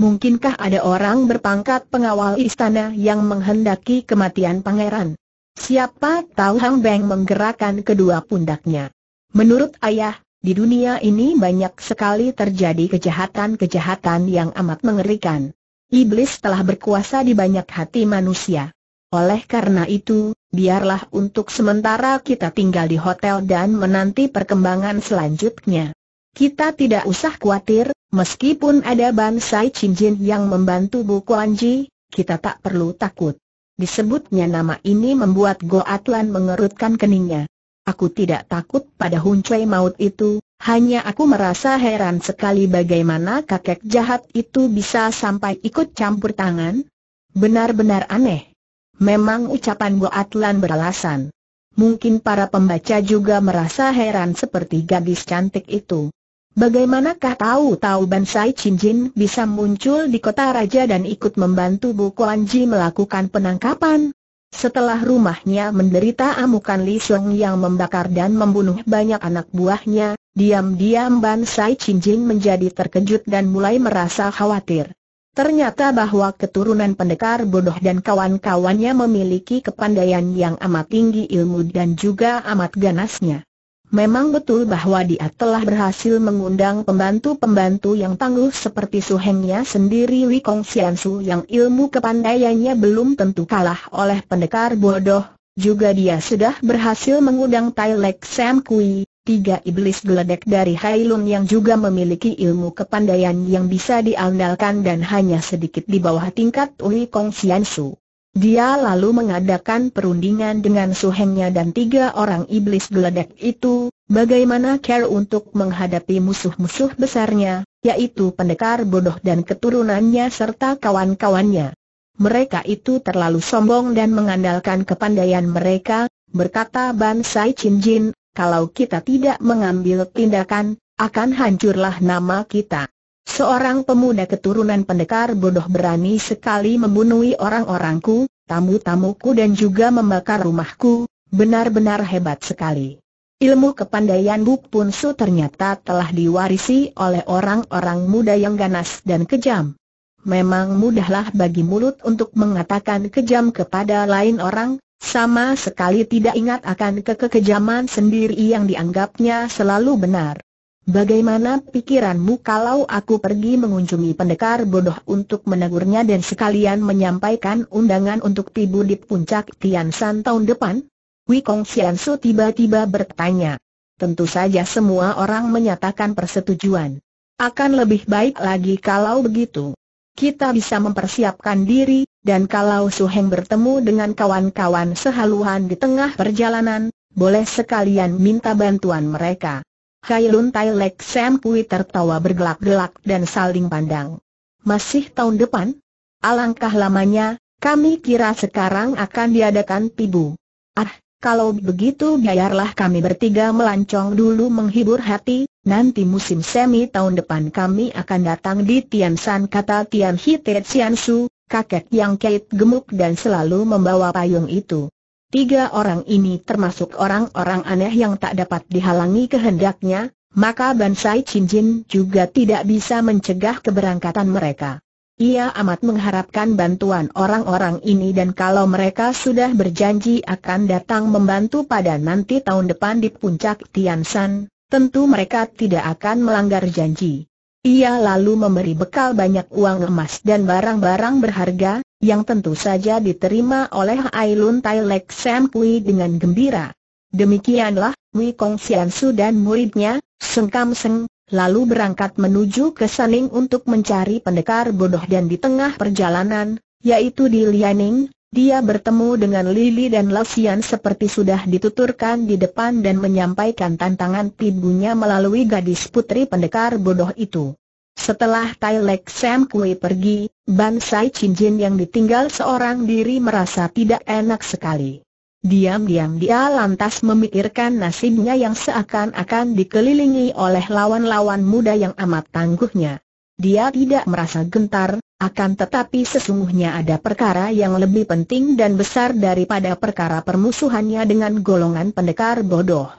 Mungkinkah ada orang berpangkat pengawal istana yang menghendaki kematian pangeran? Siapa tahu Hang Beng menggerakkan kedua pundaknya. Menurut ayah, di dunia ini banyak sekali terjadi kejahatan-kejahatan yang amat mengerikan. Iblis telah berkuasa di banyak hati manusia. Oleh karena itu, biarlah untuk sementara kita tinggal di hotel dan menanti perkembangan selanjutnya. Kita tidak usah khawatir, meskipun ada Bansai Cincin yang membantu Bu Kuan kita tak perlu takut. Disebutnya nama ini membuat Go Atlan mengerutkan keningnya. Aku tidak takut pada Hun Chui maut itu, hanya aku merasa heran sekali bagaimana kakek jahat itu bisa sampai ikut campur tangan. Benar-benar aneh. Memang ucapan Bu Atlan beralasan. Mungkin para pembaca juga merasa heran seperti gadis cantik itu. Bagaimanakah tahu-tahu Bansai Cinjin bisa muncul di kota raja dan ikut membantu Bu Ji melakukan penangkapan? Setelah rumahnya menderita amukan Li Xiong yang membakar dan membunuh banyak anak buahnya, diam-diam Ban Sai Chin Jing menjadi terkejut dan mulai merasa khawatir. Ternyata bahwa keturunan pendekar bodoh dan kawan-kawannya memiliki kepandaian yang amat tinggi ilmu dan juga amat ganasnya. Memang betul bahwa dia telah berhasil mengundang pembantu-pembantu yang tangguh seperti suhengnya sendiri Xian Su yang ilmu kepandaiannya belum tentu kalah oleh pendekar bodoh. Juga dia sudah berhasil mengundang Tai Lek Sam Kui, tiga iblis geledek dari Hailun yang juga memiliki ilmu kepandaian yang bisa diandalkan dan hanya sedikit di bawah tingkat Xian Su. Dia lalu mengadakan perundingan dengan suhengnya dan tiga orang iblis geledek itu, bagaimana care untuk menghadapi musuh-musuh besarnya, yaitu pendekar bodoh dan keturunannya serta kawan-kawannya. Mereka itu terlalu sombong dan mengandalkan kepandaian mereka, berkata Ban Sai Chin Jin, kalau kita tidak mengambil tindakan, akan hancurlah nama kita. Seorang pemuda keturunan pendekar bodoh berani sekali membunuhi orang-orangku, tamu-tamuku dan juga membakar rumahku, benar-benar hebat sekali. Ilmu kepandaian Buk Pun Su ternyata telah diwarisi oleh orang-orang muda yang ganas dan kejam. Memang mudahlah bagi mulut untuk mengatakan kejam kepada lain orang, sama sekali tidak ingat akan kekejaman sendiri yang dianggapnya selalu benar. Bagaimana pikiranmu kalau aku pergi mengunjungi pendekar bodoh untuk menegurnya dan sekalian menyampaikan undangan untuk tibu di puncak Tian San tahun depan? Wikong Xiansu tiba-tiba bertanya. Tentu saja semua orang menyatakan persetujuan. Akan lebih baik lagi kalau begitu. Kita bisa mempersiapkan diri, dan kalau Su Heng bertemu dengan kawan-kawan sehaluan di tengah perjalanan, boleh sekalian minta bantuan mereka. Kai Lun Tai Lek Sam Pui tertawa bergelak-gelak dan saling pandang. Masih tahun depan? Alangkah lamanya, kami kira sekarang akan diadakan pibu. Ah, kalau begitu biarlah kami bertiga melancong dulu menghibur hati, nanti musim semi tahun depan kami akan datang di Tian San kata Tian Hite Su, kakek yang kait gemuk dan selalu membawa payung itu tiga orang ini termasuk orang-orang aneh yang tak dapat dihalangi kehendaknya, maka Bansai Cincin juga tidak bisa mencegah keberangkatan mereka. Ia amat mengharapkan bantuan orang-orang ini dan kalau mereka sudah berjanji akan datang membantu pada nanti tahun depan di puncak Tiansan, tentu mereka tidak akan melanggar janji. Ia lalu memberi bekal banyak uang emas dan barang-barang berharga, yang tentu saja diterima oleh Ailun Tai Lek Sam Kui dengan gembira. Demikianlah, Wei Kong Sian Su dan muridnya, Seng Kam Seng, lalu berangkat menuju ke Saning untuk mencari pendekar bodoh dan di tengah perjalanan, yaitu di Lianing, dia bertemu dengan Lili dan Lasian seperti sudah dituturkan di depan dan menyampaikan tantangan pibunya melalui gadis putri pendekar bodoh itu. Setelah Tai Lek Sam Kui pergi, Bansai Cincin yang ditinggal seorang diri merasa tidak enak sekali. Diam-diam dia lantas memikirkan nasibnya yang seakan-akan dikelilingi oleh lawan-lawan muda yang amat tangguhnya. Dia tidak merasa gentar, akan tetapi sesungguhnya ada perkara yang lebih penting dan besar daripada perkara permusuhannya dengan golongan pendekar bodoh.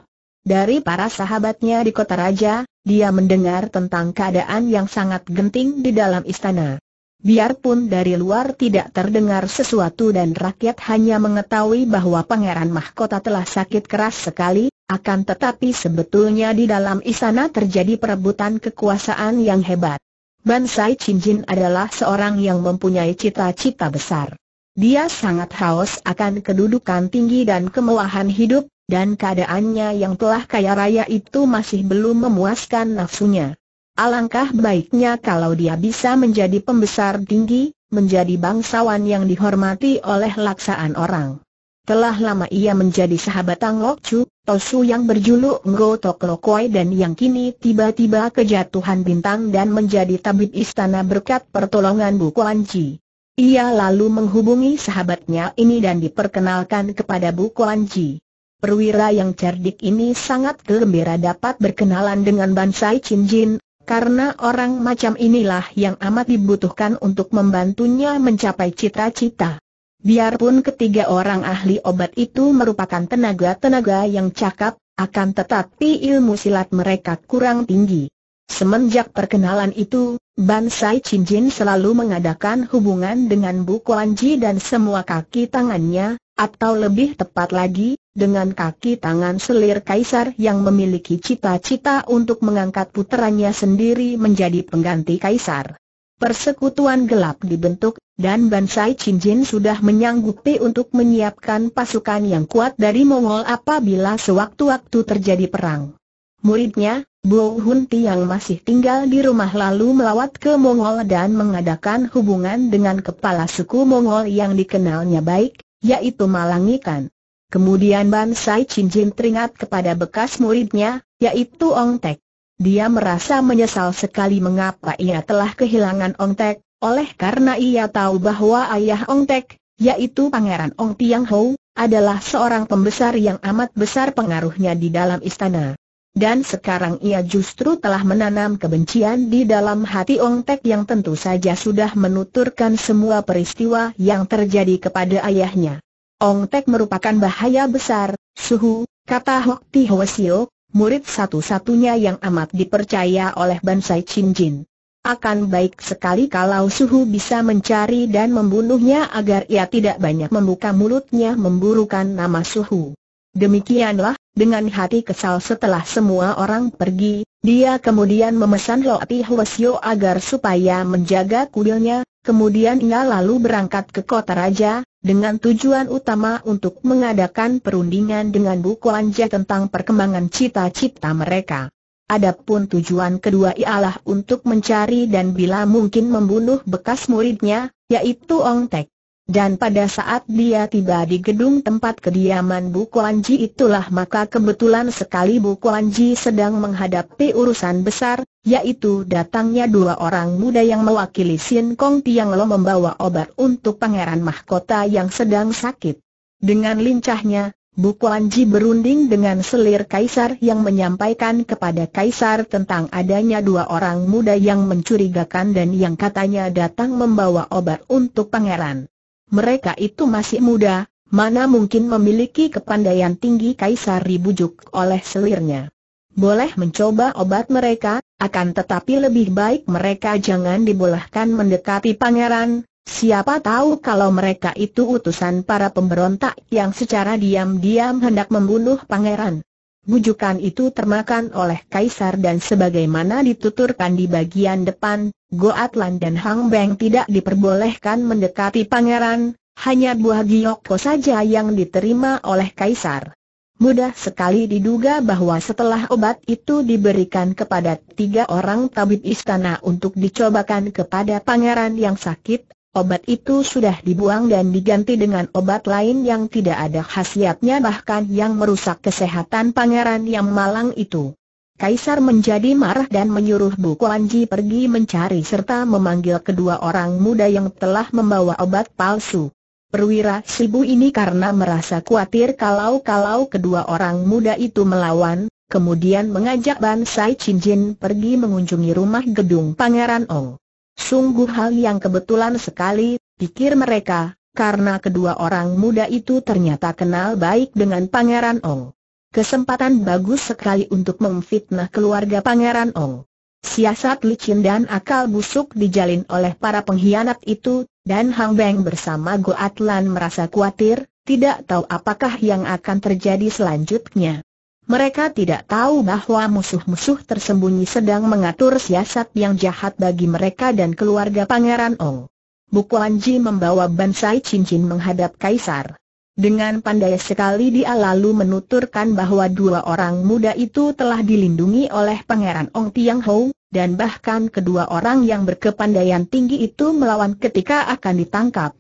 Dari para sahabatnya di kota raja, dia mendengar tentang keadaan yang sangat genting di dalam istana. Biarpun dari luar tidak terdengar sesuatu dan rakyat hanya mengetahui bahwa Pangeran Mahkota telah sakit keras sekali, akan tetapi sebetulnya di dalam istana terjadi perebutan kekuasaan yang hebat. Bansai Chinjin adalah seorang yang mempunyai cita-cita besar. Dia sangat haus akan kedudukan tinggi dan kemewahan hidup, dan keadaannya yang telah kaya raya itu masih belum memuaskan nafsunya. Alangkah baiknya kalau dia bisa menjadi pembesar tinggi, menjadi bangsawan yang dihormati oleh laksaan orang. Telah lama ia menjadi sahabat Tang Lok Chu, Tosu yang berjuluk Ngo Tok Lok dan yang kini tiba-tiba kejatuhan bintang dan menjadi tabib istana berkat pertolongan Bu Kuan Chi. Ia lalu menghubungi sahabatnya ini dan diperkenalkan kepada Bu Kuan Chi. Perwira yang cerdik ini sangat gembira dapat berkenalan dengan Bansai Chin Jin, karena orang macam inilah yang amat dibutuhkan untuk membantunya mencapai cita-cita. Biarpun ketiga orang ahli obat itu merupakan tenaga-tenaga yang cakap, akan tetapi ilmu silat mereka kurang tinggi. Semenjak perkenalan itu, Bansai Jin selalu mengadakan hubungan dengan Bu Kuan Ji dan semua kaki tangannya, atau lebih tepat lagi, dengan kaki tangan selir kaisar yang memiliki cita-cita untuk mengangkat puteranya sendiri menjadi pengganti kaisar. Persekutuan gelap dibentuk, dan Bansai Cinjin sudah menyanggupi untuk menyiapkan pasukan yang kuat dari Mongol apabila sewaktu-waktu terjadi perang. Muridnya, Bo Hun Ti yang masih tinggal di rumah lalu melawat ke Mongol dan mengadakan hubungan dengan kepala suku Mongol yang dikenalnya baik, yaitu Malangikan. Kemudian Bansai Cincin teringat kepada bekas muridnya, yaitu Ong Tek. Dia merasa menyesal sekali mengapa ia telah kehilangan Ong Tek, oleh karena ia tahu bahwa ayah Ong Tek, yaitu Pangeran Ong Tiang Ho, adalah seorang pembesar yang amat besar pengaruhnya di dalam istana. Dan sekarang ia justru telah menanam kebencian di dalam hati Ong Tek yang tentu saja sudah menuturkan semua peristiwa yang terjadi kepada ayahnya. Ong Tek merupakan bahaya besar, suhu, kata Hok Ti Hwasio, murid satu-satunya yang amat dipercaya oleh Bansai Chin Jin. Akan baik sekali kalau suhu bisa mencari dan membunuhnya agar ia tidak banyak membuka mulutnya memburukan nama suhu. Demikianlah, dengan hati kesal setelah semua orang pergi, dia kemudian memesan Loati Huasyo agar supaya menjaga kuilnya, kemudian ia lalu berangkat ke kota raja, dengan tujuan utama untuk mengadakan perundingan dengan buku anja tentang perkembangan cita-cita mereka. Adapun tujuan kedua ialah untuk mencari dan bila mungkin membunuh bekas muridnya, yaitu Ong Tek. Dan pada saat dia tiba di gedung tempat kediaman Bu Kuan Ji itulah maka kebetulan sekali Bu Kuan Ji sedang menghadapi urusan besar, yaitu datangnya dua orang muda yang mewakili Sin Kong Tiang Lo membawa obat untuk pangeran mahkota yang sedang sakit. Dengan lincahnya, Bu Kuan Ji berunding dengan selir kaisar yang menyampaikan kepada kaisar tentang adanya dua orang muda yang mencurigakan dan yang katanya datang membawa obat untuk pangeran. Mereka itu masih muda, mana mungkin memiliki kepandaian tinggi Kaisar dibujuk oleh selirnya. Boleh mencoba obat mereka, akan tetapi lebih baik mereka jangan dibolehkan mendekati pangeran, Siapa tahu kalau mereka itu utusan para pemberontak yang secara diam-diam hendak membunuh pangeran. Bujukan itu termakan oleh kaisar dan sebagaimana dituturkan di bagian depan, Goatlan dan Hang Beng tidak diperbolehkan mendekati pangeran, hanya buah giokko saja yang diterima oleh kaisar. Mudah sekali diduga bahwa setelah obat itu diberikan kepada tiga orang tabib istana untuk dicobakan kepada pangeran yang sakit, obat itu sudah dibuang dan diganti dengan obat lain yang tidak ada khasiatnya bahkan yang merusak kesehatan pangeran yang malang itu. Kaisar menjadi marah dan menyuruh Bu Kuanji pergi mencari serta memanggil kedua orang muda yang telah membawa obat palsu. Perwira Sibu ini karena merasa khawatir kalau-kalau kedua orang muda itu melawan, kemudian mengajak Bansai Jin pergi mengunjungi rumah gedung Pangeran Ong. Sungguh hal yang kebetulan sekali, pikir mereka, karena kedua orang muda itu ternyata kenal baik dengan Pangeran Ong. Kesempatan bagus sekali untuk memfitnah keluarga Pangeran Ong. Siasat licin dan akal busuk dijalin oleh para pengkhianat itu, dan Hang Beng bersama Go Atlan merasa khawatir, tidak tahu apakah yang akan terjadi selanjutnya. Mereka tidak tahu bahwa musuh-musuh tersembunyi sedang mengatur siasat yang jahat bagi mereka dan keluarga Pangeran Ong. Bukuanji membawa bansai cincin menghadap Kaisar. Dengan pandai sekali dia lalu menuturkan bahwa dua orang muda itu telah dilindungi oleh Pangeran Ong Tiang Ho, dan bahkan kedua orang yang berkepandaian tinggi itu melawan ketika akan ditangkap.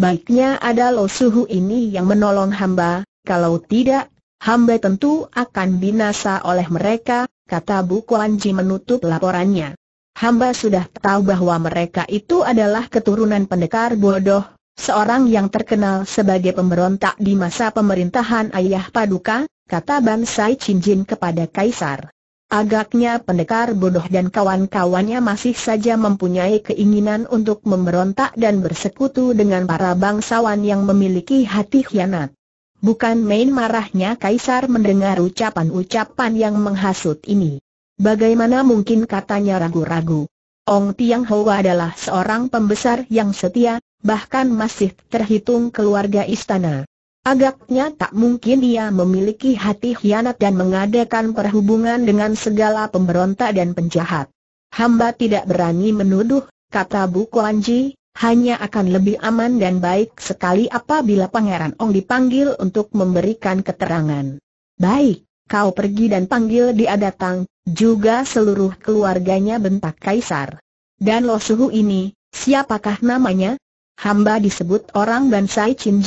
Baiknya ada Lo Suhu ini yang menolong hamba, kalau tidak, hamba tentu akan binasa oleh mereka, kata Bu Kuan Ji menutup laporannya. Hamba sudah tahu bahwa mereka itu adalah keturunan pendekar bodoh, Seorang yang terkenal sebagai pemberontak di masa pemerintahan Ayah Paduka, kata Bansai Cinjin kepada Kaisar. Agaknya pendekar bodoh dan kawan-kawannya masih saja mempunyai keinginan untuk memberontak dan bersekutu dengan para bangsawan yang memiliki hati khianat. Bukan main marahnya Kaisar mendengar ucapan-ucapan yang menghasut ini. Bagaimana mungkin katanya ragu-ragu? Ong Tiang Hoa adalah seorang pembesar yang setia, bahkan masih terhitung keluarga istana. Agaknya tak mungkin dia memiliki hati hianat dan mengadakan perhubungan dengan segala pemberontak dan penjahat. Hamba tidak berani menuduh, kata Bu Kuanji, hanya akan lebih aman dan baik sekali apabila Pangeran Ong dipanggil untuk memberikan keterangan. Baik, kau pergi dan panggil dia datang, juga seluruh keluarganya bentak Kaisar. Dan Lo Suhu ini, siapakah namanya? hamba disebut orang Bansai Chin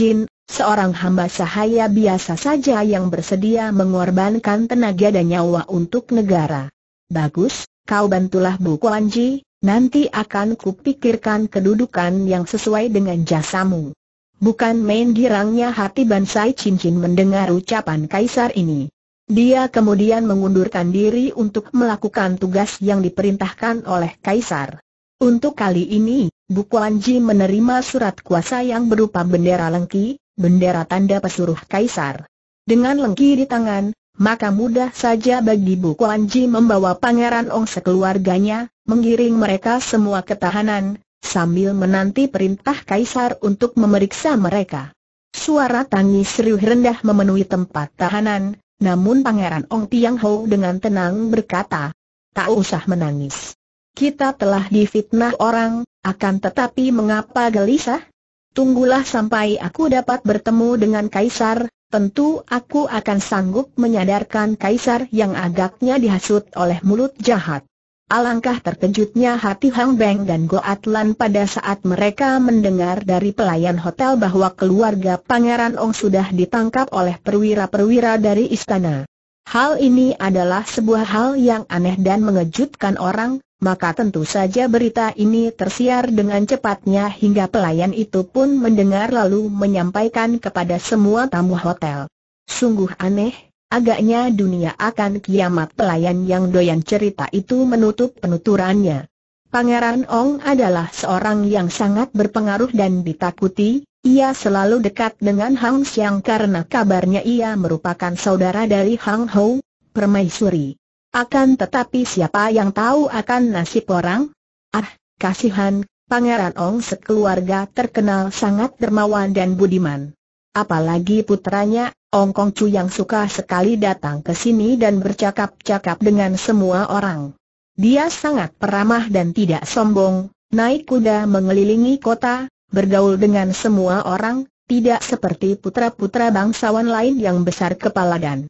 seorang hamba sahaya biasa saja yang bersedia mengorbankan tenaga dan nyawa untuk negara. Bagus, kau bantulah Bu Kuan nanti akan kupikirkan kedudukan yang sesuai dengan jasamu. Bukan main girangnya hati Bansai Cincin mendengar ucapan Kaisar ini. Dia kemudian mengundurkan diri untuk melakukan tugas yang diperintahkan oleh Kaisar. Untuk kali ini, Bukuan Ji menerima surat kuasa yang berupa bendera lengki, bendera tanda pesuruh kaisar. Dengan lengki di tangan, maka mudah saja bagi Bu Anji membawa Pangeran Ong sekeluarganya, mengiring mereka semua ke tahanan, sambil menanti perintah Kaisar untuk memeriksa mereka. Suara tangis riuh rendah memenuhi tempat tahanan, namun Pangeran Ong Tiang Ho dengan tenang berkata, tak usah menangis. Kita telah difitnah orang, akan tetapi mengapa gelisah? Tunggulah sampai aku dapat bertemu dengan Kaisar, tentu aku akan sanggup menyadarkan Kaisar yang agaknya dihasut oleh mulut jahat. Alangkah terkejutnya hati Hang Beng dan Go Atlan pada saat mereka mendengar dari pelayan hotel bahwa keluarga Pangeran Ong sudah ditangkap oleh perwira-perwira dari istana. Hal ini adalah sebuah hal yang aneh dan mengejutkan orang, maka tentu saja berita ini tersiar dengan cepatnya hingga pelayan itu pun mendengar lalu menyampaikan kepada semua tamu hotel. Sungguh aneh, agaknya dunia akan kiamat pelayan yang doyan cerita itu menutup penuturannya. Pangeran Ong adalah seorang yang sangat berpengaruh dan ditakuti, ia selalu dekat dengan Hang Xiang karena kabarnya ia merupakan saudara dari Hang Hou, permaisuri. Akan tetapi siapa yang tahu akan nasib orang? Ah, kasihan, Pangeran Ong sekeluarga terkenal sangat dermawan dan budiman. Apalagi putranya, Ong Kong Chu yang suka sekali datang ke sini dan bercakap-cakap dengan semua orang. Dia sangat peramah dan tidak sombong, naik kuda mengelilingi kota, bergaul dengan semua orang, tidak seperti putra-putra bangsawan lain yang besar kepala dan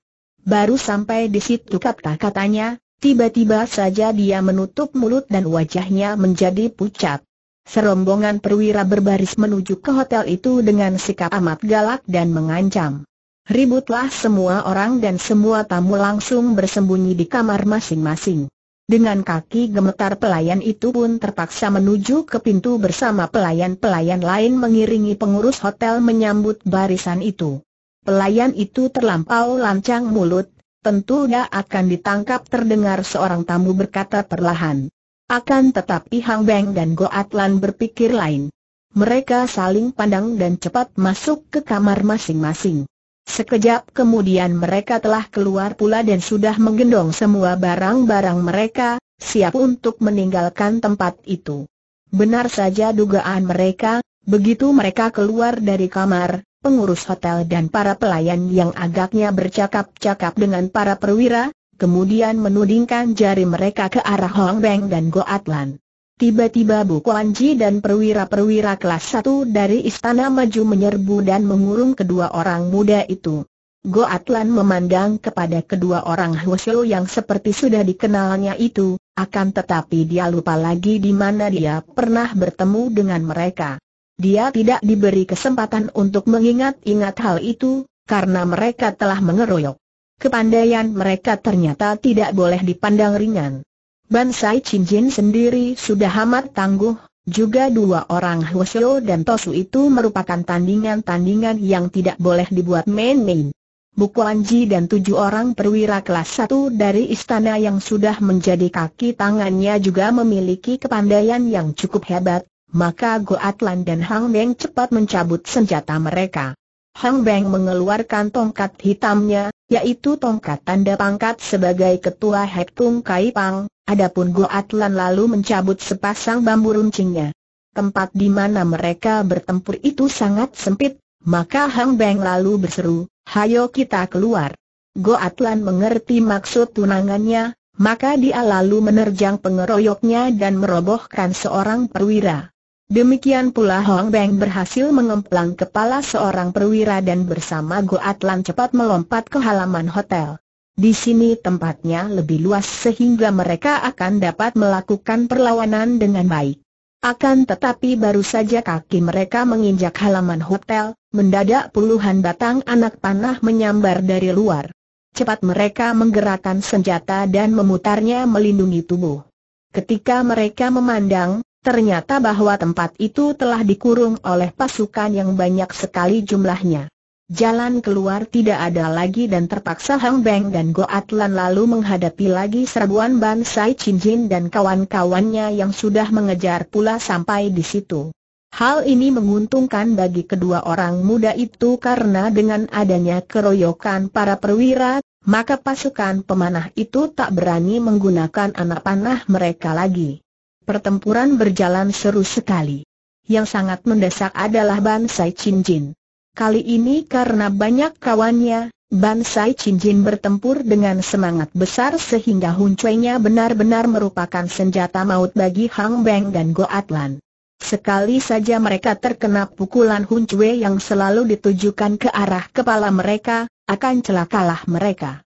Baru sampai di situ kata-katanya, tiba-tiba saja dia menutup mulut dan wajahnya menjadi pucat. Serombongan perwira berbaris menuju ke hotel itu dengan sikap amat galak dan mengancam. Ributlah semua orang dan semua tamu langsung bersembunyi di kamar masing-masing. Dengan kaki gemetar pelayan itu pun terpaksa menuju ke pintu bersama pelayan-pelayan lain mengiringi pengurus hotel menyambut barisan itu. Pelayan itu terlampau lancang mulut, tentunya akan ditangkap terdengar seorang tamu berkata perlahan. Akan tetapi Hang Beng dan Go Atlan berpikir lain. Mereka saling pandang dan cepat masuk ke kamar masing-masing. Sekejap kemudian mereka telah keluar pula dan sudah menggendong semua barang-barang mereka, siap untuk meninggalkan tempat itu. Benar saja dugaan mereka, begitu mereka keluar dari kamar, pengurus hotel dan para pelayan yang agaknya bercakap-cakap dengan para perwira, kemudian menudingkan jari mereka ke arah Hong Beng dan Go Atlan. Tiba-tiba Bu Kuan Ji dan perwira-perwira kelas 1 dari Istana Maju menyerbu dan mengurung kedua orang muda itu. Go Atlan memandang kepada kedua orang Huosio yang seperti sudah dikenalnya itu, akan tetapi dia lupa lagi di mana dia pernah bertemu dengan mereka. Dia tidak diberi kesempatan untuk mengingat-ingat hal itu, karena mereka telah mengeroyok. Kepandaian mereka ternyata tidak boleh dipandang ringan. Bansai Cincin sendiri sudah amat tangguh, juga dua orang Hwasyo dan Tosu itu merupakan tandingan-tandingan yang tidak boleh dibuat main-main. Bukuanji dan tujuh orang perwira kelas satu dari istana yang sudah menjadi kaki tangannya juga memiliki kepandaian yang cukup hebat, maka Goatlan dan Hang Beng cepat mencabut senjata mereka. Hang Beng mengeluarkan tongkat hitamnya, yaitu tongkat tanda pangkat sebagai ketua Hektung Kai Pang, adapun Goatlan lalu mencabut sepasang bambu runcingnya. Tempat di mana mereka bertempur itu sangat sempit, maka Hang Beng lalu berseru, hayo kita keluar. Goatlan mengerti maksud tunangannya, maka dia lalu menerjang pengeroyoknya dan merobohkan seorang perwira. Demikian pula Hong Beng berhasil mengemplang kepala seorang perwira dan bersama Go Atlan cepat melompat ke halaman hotel. Di sini tempatnya lebih luas sehingga mereka akan dapat melakukan perlawanan dengan baik. Akan tetapi baru saja kaki mereka menginjak halaman hotel, mendadak puluhan batang anak panah menyambar dari luar. Cepat mereka menggerakkan senjata dan memutarnya melindungi tubuh. Ketika mereka memandang, Ternyata bahwa tempat itu telah dikurung oleh pasukan yang banyak sekali jumlahnya. Jalan keluar tidak ada lagi dan terpaksa Hang Beng dan Go Atlan lalu menghadapi lagi serbuan Ban Chin Jin dan kawan-kawannya yang sudah mengejar pula sampai di situ. Hal ini menguntungkan bagi kedua orang muda itu karena dengan adanya keroyokan para perwira, maka pasukan pemanah itu tak berani menggunakan anak panah mereka lagi. Pertempuran berjalan seru sekali. Yang sangat mendesak adalah Bansai Cinjin. Kali ini karena banyak kawannya, Bansai Cinjin bertempur dengan semangat besar sehingga huncuenya benar-benar merupakan senjata maut bagi Hang Beng dan Atlan. Sekali saja mereka terkena pukulan huncue yang selalu ditujukan ke arah kepala mereka, akan celakalah mereka.